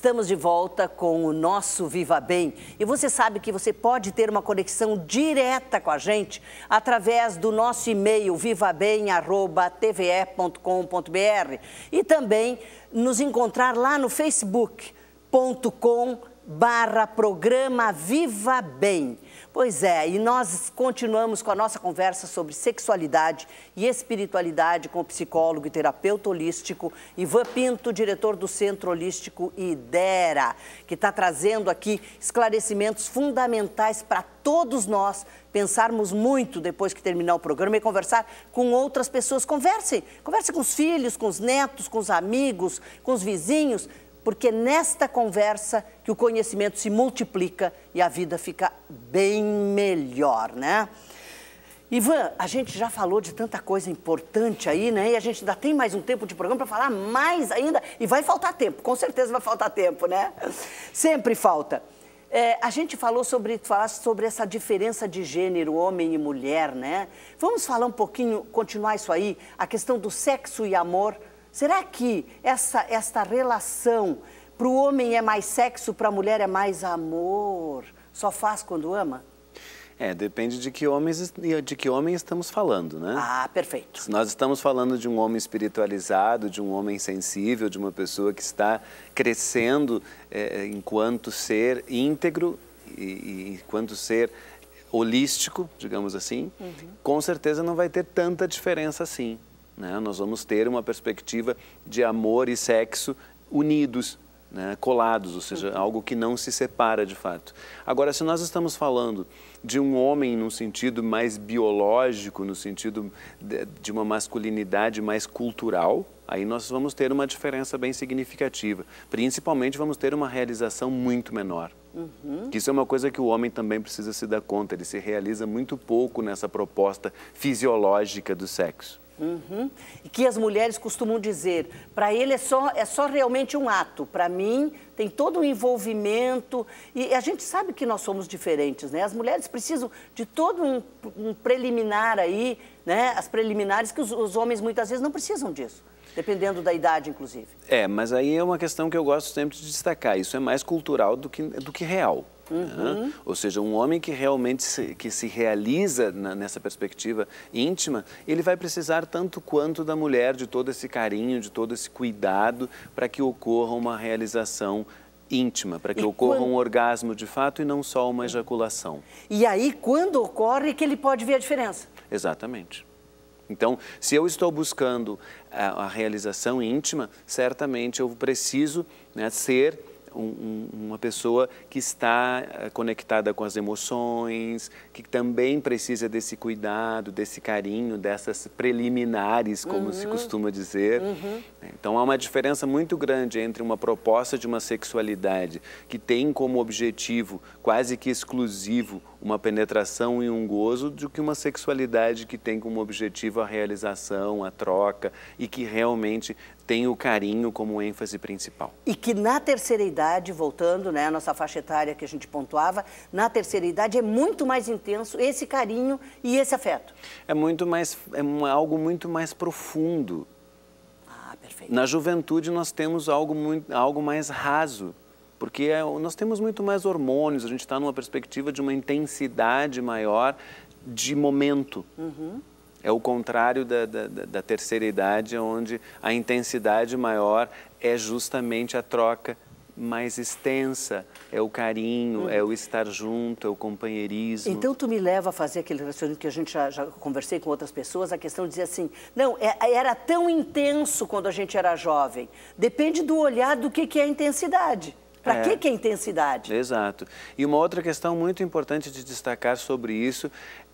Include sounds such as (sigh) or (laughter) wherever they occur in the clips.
Estamos de volta com o nosso Viva Bem e você sabe que você pode ter uma conexão direta com a gente através do nosso e-mail vivabem@tve.com.br e também nos encontrar lá no facebook.com barra programa Viva Bem. Pois é, e nós continuamos com a nossa conversa sobre sexualidade e espiritualidade com o psicólogo e terapeuta holístico Ivan Pinto, diretor do Centro Holístico IDERA, que está trazendo aqui esclarecimentos fundamentais para todos nós pensarmos muito depois que terminar o programa e conversar com outras pessoas. Converse, converse com os filhos, com os netos, com os amigos, com os vizinhos porque é nesta conversa que o conhecimento se multiplica e a vida fica bem melhor, né? Ivan, a gente já falou de tanta coisa importante aí, né? E a gente ainda tem mais um tempo de programa para falar mais ainda. E vai faltar tempo, com certeza vai faltar tempo, né? Sempre falta. É, a gente falou sobre, falaste sobre essa diferença de gênero, homem e mulher, né? Vamos falar um pouquinho, continuar isso aí, a questão do sexo e amor Será que essa, esta relação para o homem é mais sexo, para a mulher é mais amor? Só faz quando ama? É, depende de que, homens, de que homem estamos falando, né? Ah, perfeito. Se nós estamos falando de um homem espiritualizado, de um homem sensível, de uma pessoa que está crescendo é, enquanto ser íntegro e, e enquanto ser holístico, digamos assim, uhum. com certeza não vai ter tanta diferença assim. Né? Nós vamos ter uma perspectiva de amor e sexo unidos, né? colados, ou seja, uhum. algo que não se separa de fato. Agora, se nós estamos falando de um homem num sentido mais biológico, no sentido de uma masculinidade mais cultural, aí nós vamos ter uma diferença bem significativa. Principalmente vamos ter uma realização muito menor. Uhum. Isso é uma coisa que o homem também precisa se dar conta, ele se realiza muito pouco nessa proposta fisiológica do sexo. Uhum. E que as mulheres costumam dizer, para ele é só, é só realmente um ato, para mim tem todo um envolvimento. E a gente sabe que nós somos diferentes, né? As mulheres precisam de todo um, um preliminar aí, né? As preliminares que os, os homens muitas vezes não precisam disso. Dependendo da idade, inclusive. É, mas aí é uma questão que eu gosto sempre de destacar. Isso é mais cultural do que, do que real. Uhum. Ou seja, um homem que realmente se, que se realiza na, nessa perspectiva íntima, ele vai precisar tanto quanto da mulher, de todo esse carinho, de todo esse cuidado, para que ocorra uma realização íntima, para que e ocorra quando... um orgasmo de fato e não só uma ejaculação. E aí, quando ocorre, que ele pode ver a diferença. Exatamente. Então, se eu estou buscando a, a realização íntima, certamente eu preciso né, ser uma pessoa que está eh, conectada com as emoções, que também precisa desse cuidado, desse carinho, dessas preliminares, como uhum. se costuma dizer. Uhum. Então há uma diferença muito grande entre uma proposta de uma sexualidade que tem como objetivo quase que exclusivo uma penetração e um gozo do que uma sexualidade que tem como objetivo a realização, a troca e que realmente tem o carinho como ênfase principal. E que na terceira idade, voltando, né, a nossa faixa etária que a gente pontuava, na terceira idade é muito mais intenso esse carinho e esse afeto. É muito mais é algo muito mais profundo. Ah, perfeito. Na juventude nós temos algo muito algo mais raso porque é, nós temos muito mais hormônios, a gente está numa perspectiva de uma intensidade maior de momento. Uhum. É o contrário da, da, da, terceira idade, onde a intensidade maior é justamente a troca mais extensa, é o carinho, uhum. é o estar junto, é o companheirismo. Então tu me leva a fazer aquele relacionamento que a gente já, já conversei com outras pessoas, a questão de dizer assim, não, é, era tão intenso quando a gente era jovem. Depende do olhar do que, que é a intensidade. Para é, que, que é intensidade? Exato. E uma outra questão muito importante de destacar sobre isso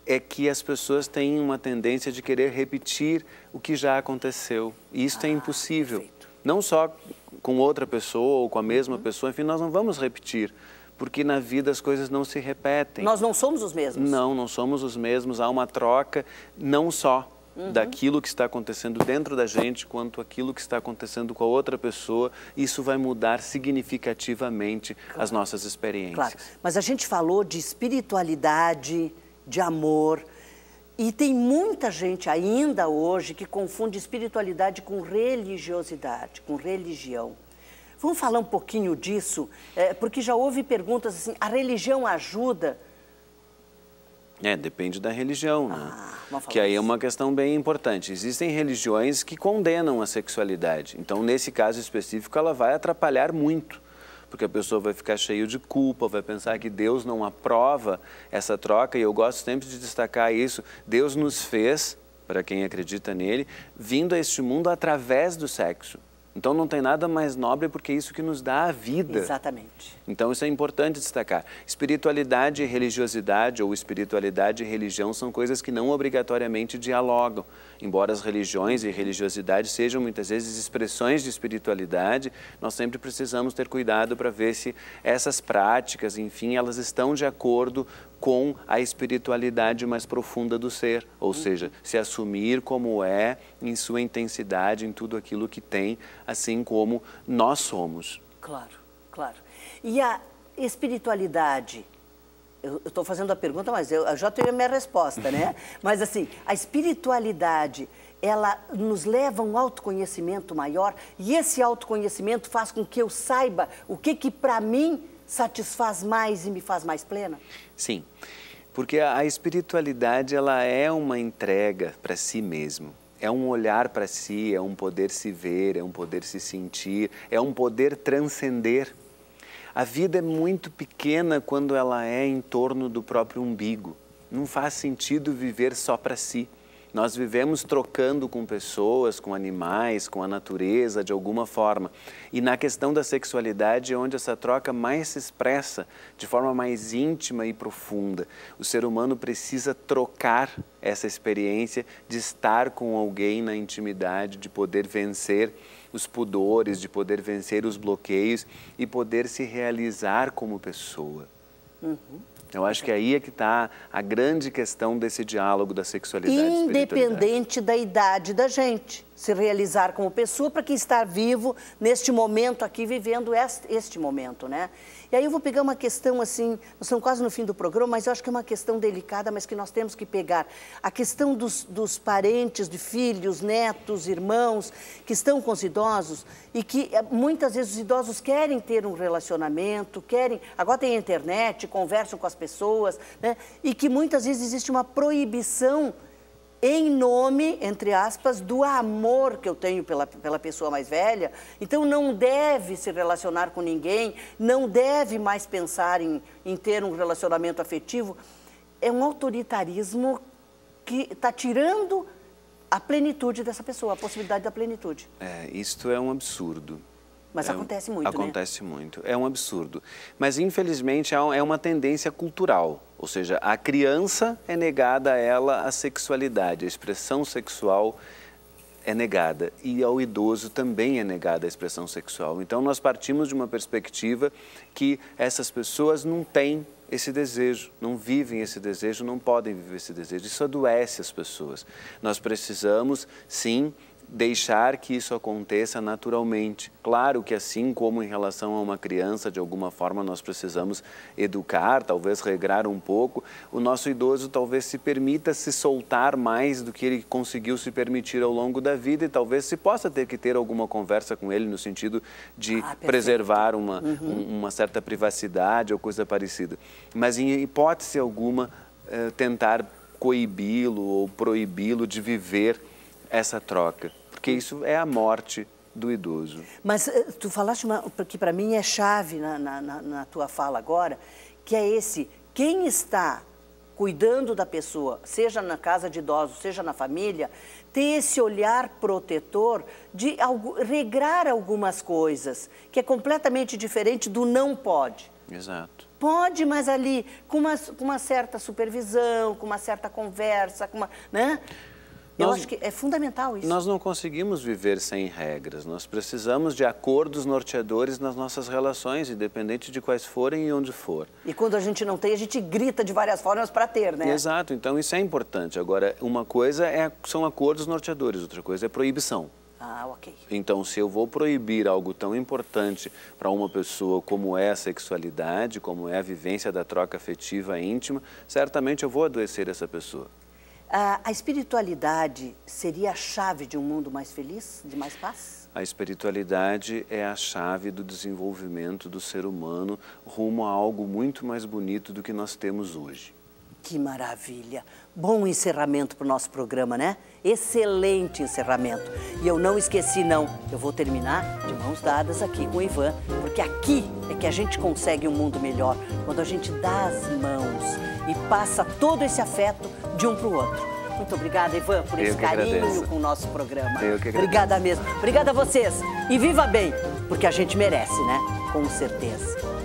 é que as pessoas têm uma tendência de querer repetir o que já aconteceu. E isso é ah, é impossível. Perfeito. Não só com outra pessoa ou com a mesma uhum. pessoa, enfim, nós não vamos repetir porque na vida as coisas não se repetem. Nós não somos os mesmos. Não, não somos os mesmos. Há uma troca, não só uhum. daquilo que está acontecendo dentro da gente quanto aquilo que está acontecendo com a outra pessoa. Isso vai mudar significativamente claro. as nossas experiências. Claro. Mas a gente falou de espiritualidade, de amor. E tem muita gente ainda hoje que confunde espiritualidade com religiosidade, com religião. Vamos falar um pouquinho disso, é, porque já houve perguntas assim: a religião ajuda? É, depende da religião, né? Ah, que aí é uma questão bem importante. Existem religiões que condenam a sexualidade. Então, nesse caso específico, ela vai atrapalhar muito porque a pessoa vai ficar cheia de culpa, vai pensar que Deus não aprova essa troca, e eu gosto sempre de destacar isso. Deus nos fez, para quem acredita nele, vindo a este mundo através do sexo. Então não tem nada mais nobre porque é isso que nos dá a vida. Exatamente. Então isso é importante destacar. Espiritualidade e religiosidade ou espiritualidade e religião são coisas que não obrigatoriamente dialogam, embora as religiões e religiosidade sejam muitas vezes expressões de espiritualidade, nós sempre precisamos ter cuidado para ver se essas práticas, enfim, elas estão de acordo com a espiritualidade mais profunda do ser, ou hum. seja, se assumir como é em sua intensidade, em tudo aquilo que tem, assim como nós somos. Claro, claro. E a espiritualidade eu estou fazendo a pergunta, mas eu, eu já tenho a minha resposta, né? (laughs) mas assim, a espiritualidade, ela nos leva a um autoconhecimento maior e esse autoconhecimento faz com que eu saiba o que que para mim satisfaz mais e me faz mais plena? Sim, porque a, espiritualidade ela é uma entrega para si mesmo. É um olhar para si, é um poder se ver, é um poder se sentir, é um poder transcender. A vida é muito pequena quando ela é em torno do próprio umbigo. Não faz sentido viver só para si. Nós vivemos trocando com pessoas, com animais, com a natureza, de alguma forma. E na questão da sexualidade é onde essa troca mais se expressa, de forma mais íntima e profunda. O ser humano precisa trocar essa experiência de estar com alguém na intimidade, de poder vencer os pudores, de poder vencer os bloqueios e poder se realizar como pessoa. Uhum. Eu acho que aí é que está a grande questão desse diálogo da sexualidade. Independente da idade da gente se realizar como pessoa para que estar vivo neste momento aqui, vivendo este, este, momento, né? E aí eu vou pegar uma questão assim, nós estamos quase no fim do programa, mas eu acho que é uma questão delicada, mas que nós temos que pegar. A questão dos, dos parentes, de filhos, netos, irmãos, que estão com os idosos e que eh, muitas vezes os idosos querem ter um relacionamento, querem... Agora tem a internet, conversam com as pessoas, né? E que muitas vezes existe uma proibição em nome, entre aspas, do amor que eu tenho pela, pela pessoa mais velha. Então, não deve se relacionar com ninguém, não deve mais pensar em, em ter um relacionamento afetivo. É um autoritarismo que está tirando a plenitude dessa pessoa, a possibilidade da plenitude. É, isto é um absurdo. Mas é, acontece muito, né? Acontece né? muito. É um absurdo. Mas, infelizmente, é, é uma tendência cultural. Ou seja, a criança é negada a ela a sexualidade, a expressão sexual é negada e ao idoso também é negada a expressão sexual. Então nós partimos de uma perspectiva que essas pessoas não têm esse desejo, não vivem esse desejo, não podem viver esse desejo. Isso adoece as pessoas. Nós precisamos, sim, deixar que isso aconteça naturalmente. Claro que assim como em relação a uma criança, de alguma forma nós precisamos educar, talvez regrar um pouco, o nosso idoso talvez se permita se soltar mais do que ele conseguiu se permitir ao longo da vida e talvez se possa ter que ter alguma conversa com ele no sentido de ah, preservar uma, uhum. uma certa privacidade ou coisa parecida. Mas em hipótese alguma, eh, tentar coibi-lo ou proibi-lo de viver essa troca, porque isso é a morte do idoso. Mas eh, tu falaste uma, que para mim é chave na, na, na tua fala agora, que é esse quem está cuidando da pessoa, seja na casa de idosos, seja na família, ter esse olhar protetor de algo, regrar algumas coisas, que é completamente diferente do não pode. Exato. Pode, mas ali com uma, com uma certa supervisão, com uma certa conversa, com uma, né? Eu acho que é fundamental isso. Nós não conseguimos viver sem regras. Nós precisamos de acordos norteadores nas nossas relações, independente de quais forem e onde for. E quando a gente não tem, a gente grita de várias formas para ter, né? Exato. Então isso é importante. Agora, uma coisa é, são acordos norteadores, outra coisa é proibição. Ah, ok. Então, se eu vou proibir algo tão importante para uma pessoa como é a sexualidade, como é a vivência da troca afetiva íntima, certamente eu vou adoecer essa pessoa. Ah, a espiritualidade seria a chave de um mundo mais feliz, de mais paz? A espiritualidade é a chave do desenvolvimento do ser humano rumo a algo muito mais bonito do que nós temos hoje. Que maravilha! Bom encerramento para o nosso programa, né? Excelente encerramento. E eu não esqueci, não. Eu vou terminar de mãos dadas aqui com o Ivan, porque aqui é que a gente consegue um mundo melhor, quando a gente dá as mãos e passa todo esse afeto de um para o outro. Muito obrigada, Ivan, por esse carinho agradeço. com o nosso programa. Eu que Obrigada mesmo. Obrigada a vocês. E viva bem, porque a gente merece, né? Com certeza.